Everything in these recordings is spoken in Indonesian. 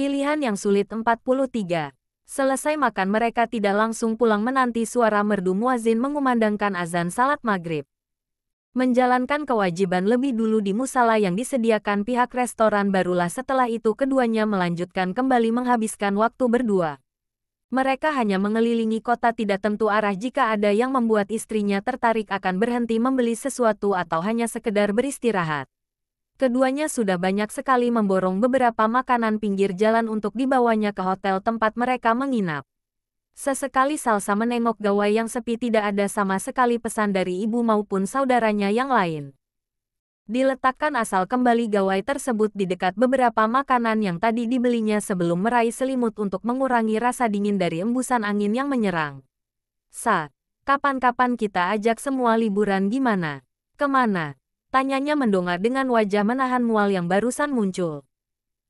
Pilihan yang sulit 43. Selesai makan mereka tidak langsung pulang menanti suara merdu muazin mengumandangkan azan salat maghrib. Menjalankan kewajiban lebih dulu di musala yang disediakan pihak restoran barulah setelah itu keduanya melanjutkan kembali menghabiskan waktu berdua. Mereka hanya mengelilingi kota tidak tentu arah jika ada yang membuat istrinya tertarik akan berhenti membeli sesuatu atau hanya sekedar beristirahat. Keduanya sudah banyak sekali memborong beberapa makanan pinggir jalan untuk dibawanya ke hotel tempat mereka menginap. Sesekali Salsa menengok gawai yang sepi tidak ada sama sekali pesan dari ibu maupun saudaranya yang lain. Diletakkan asal kembali gawai tersebut di dekat beberapa makanan yang tadi dibelinya sebelum meraih selimut untuk mengurangi rasa dingin dari embusan angin yang menyerang. Sa, kapan-kapan kita ajak semua liburan gimana? Kemana? Tanyanya mendongak dengan wajah menahan mual yang barusan muncul.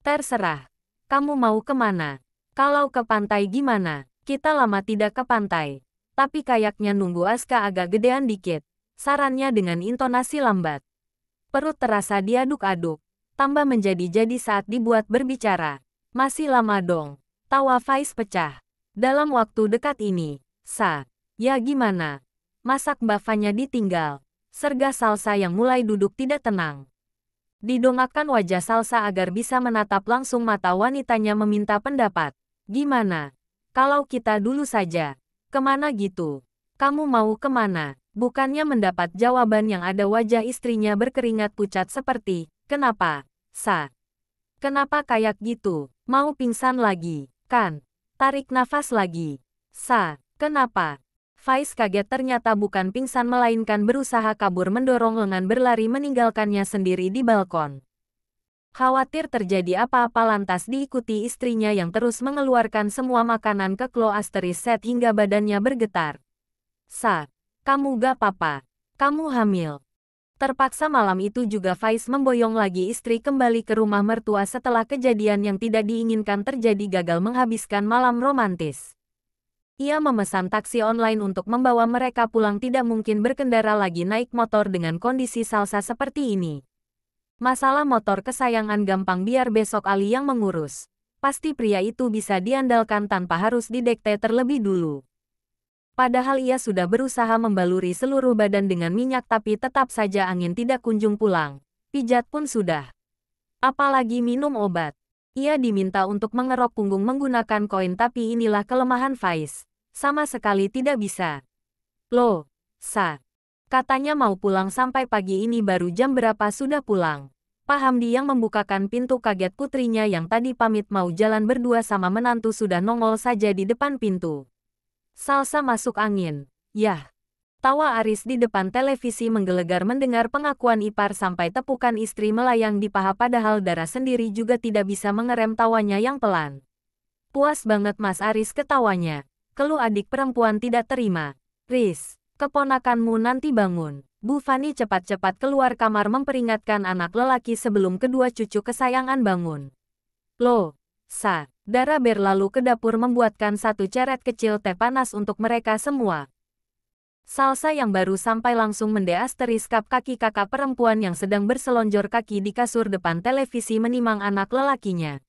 Terserah. Kamu mau kemana? Kalau ke pantai gimana? Kita lama tidak ke pantai. Tapi kayaknya nunggu Aska agak gedean dikit. Sarannya dengan intonasi lambat. Perut terasa diaduk-aduk. Tambah menjadi-jadi saat dibuat berbicara. Masih lama dong. Tawa Faiz pecah. Dalam waktu dekat ini. Sa. Ya gimana? Masak bafanya ditinggal. Serga Salsa yang mulai duduk tidak tenang. Didongakkan wajah Salsa agar bisa menatap langsung mata wanitanya meminta pendapat. Gimana? Kalau kita dulu saja. Kemana gitu? Kamu mau kemana? Bukannya mendapat jawaban yang ada wajah istrinya berkeringat pucat seperti, kenapa? Sa. Kenapa kayak gitu? Mau pingsan lagi, kan? Tarik nafas lagi. Sa, kenapa? Faiz kaget ternyata bukan pingsan melainkan berusaha kabur mendorong lengan berlari meninggalkannya sendiri di balkon. Khawatir terjadi apa-apa lantas diikuti istrinya yang terus mengeluarkan semua makanan ke asteris set hingga badannya bergetar. Sa, kamu gak papa. Kamu hamil. Terpaksa malam itu juga Faiz memboyong lagi istri kembali ke rumah mertua setelah kejadian yang tidak diinginkan terjadi gagal menghabiskan malam romantis. Ia memesan taksi online untuk membawa mereka pulang tidak mungkin berkendara lagi naik motor dengan kondisi salsa seperti ini. Masalah motor kesayangan gampang biar besok Ali yang mengurus. Pasti pria itu bisa diandalkan tanpa harus didekte terlebih dulu. Padahal ia sudah berusaha membaluri seluruh badan dengan minyak tapi tetap saja angin tidak kunjung pulang. Pijat pun sudah. Apalagi minum obat. Ia diminta untuk mengerok punggung menggunakan koin tapi inilah kelemahan Faiz. Sama sekali tidak bisa. Lo, Sa. Katanya mau pulang sampai pagi ini baru jam berapa sudah pulang. Pak Hamdi yang membukakan pintu kaget putrinya yang tadi pamit mau jalan berdua sama menantu sudah nongol saja di depan pintu. Salsa masuk angin. Yah. Tawa Aris di depan televisi menggelegar mendengar pengakuan Ipar sampai tepukan istri melayang di paha padahal darah sendiri juga tidak bisa mengerem tawanya yang pelan. Puas banget Mas Aris ketawanya. Keluh adik perempuan tidak terima. Riz, keponakanmu nanti bangun. Bu Fani cepat-cepat keluar kamar memperingatkan anak lelaki sebelum kedua cucu kesayangan bangun. Lo, Sa, darah berlalu ke dapur membuatkan satu ceret kecil teh panas untuk mereka semua. Salsa yang baru sampai langsung mendeas kap kaki kakak perempuan yang sedang berselonjor kaki di kasur depan televisi menimang anak lelakinya.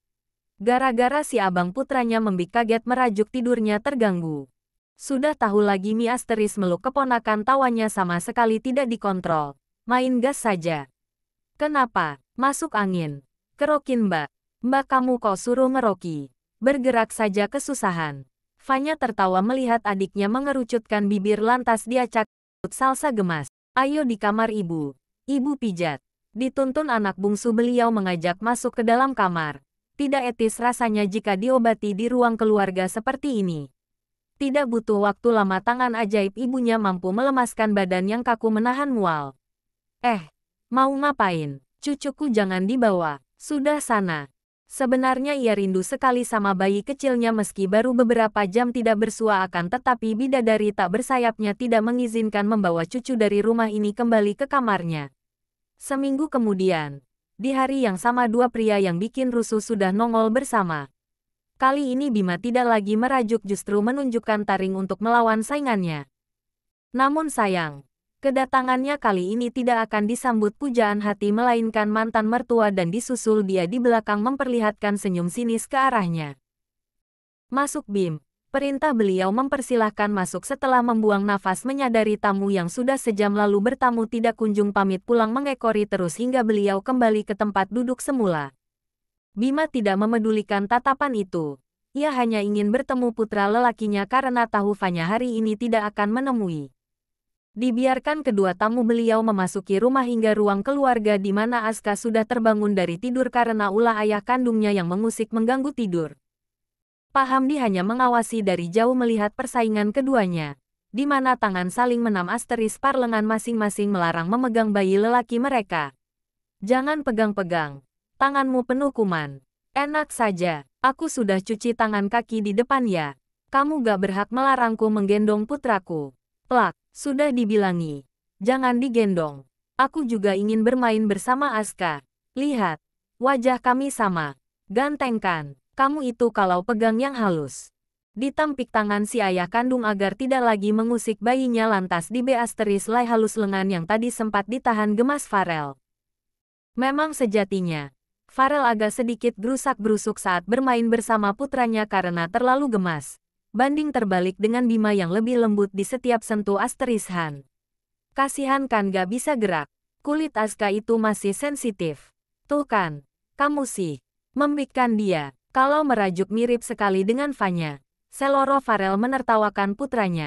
Gara-gara si abang putranya membik kaget merajuk tidurnya terganggu. Sudah tahu lagi Mi Asteris meluk keponakan tawanya sama sekali tidak dikontrol. Main gas saja. Kenapa? Masuk angin. Kerokin mbak. Mbak kamu kok suruh ngeroki. Bergerak saja kesusahan. Fanya tertawa melihat adiknya mengerucutkan bibir lantas diacak salsa gemas. Ayo di kamar ibu. Ibu pijat. Dituntun anak bungsu beliau mengajak masuk ke dalam kamar. Tidak etis rasanya jika diobati di ruang keluarga seperti ini. Tidak butuh waktu lama tangan ajaib ibunya mampu melemaskan badan yang kaku menahan mual. Eh, mau ngapain? Cucuku jangan dibawa. Sudah sana. Sebenarnya ia rindu sekali sama bayi kecilnya meski baru beberapa jam tidak bersua akan tetapi bidadari tak bersayapnya tidak mengizinkan membawa cucu dari rumah ini kembali ke kamarnya. Seminggu kemudian, di hari yang sama dua pria yang bikin rusuh sudah nongol bersama. Kali ini Bima tidak lagi merajuk justru menunjukkan taring untuk melawan saingannya. Namun sayang, kedatangannya kali ini tidak akan disambut pujaan hati melainkan mantan mertua dan disusul dia di belakang memperlihatkan senyum sinis ke arahnya. Masuk Bim, Perintah beliau mempersilahkan masuk setelah membuang nafas menyadari tamu yang sudah sejam lalu bertamu tidak kunjung pamit pulang mengekori terus hingga beliau kembali ke tempat duduk semula. Bima tidak memedulikan tatapan itu. Ia hanya ingin bertemu putra lelakinya karena tahu Fanya hari ini tidak akan menemui. Dibiarkan kedua tamu beliau memasuki rumah hingga ruang keluarga di mana Aska sudah terbangun dari tidur karena ulah ayah kandungnya yang mengusik mengganggu tidur. Pak Hamdi hanya mengawasi dari jauh melihat persaingan keduanya, di mana tangan saling menam asteris parlengan masing-masing melarang memegang bayi lelaki mereka. Jangan pegang-pegang, tanganmu penuh kuman. Enak saja, aku sudah cuci tangan kaki di depan ya. Kamu gak berhak melarangku menggendong putraku. Plak, sudah dibilangi. Jangan digendong. Aku juga ingin bermain bersama Aska. Lihat, wajah kami sama. Gantengkan. Kamu itu kalau pegang yang halus. Ditampik tangan si ayah kandung agar tidak lagi mengusik bayinya lantas di beasteris lay halus lengan yang tadi sempat ditahan gemas Farel. Memang sejatinya, Farel agak sedikit gerusak-gerusuk saat bermain bersama putranya karena terlalu gemas. Banding terbalik dengan Bima yang lebih lembut di setiap sentuh asteris Han. Kasihan kan gak bisa gerak. Kulit Aska itu masih sensitif. Tuh kan, kamu sih, membikkan dia. Kalau merajuk mirip sekali dengan Vanya, Seloro Farel menertawakan putranya.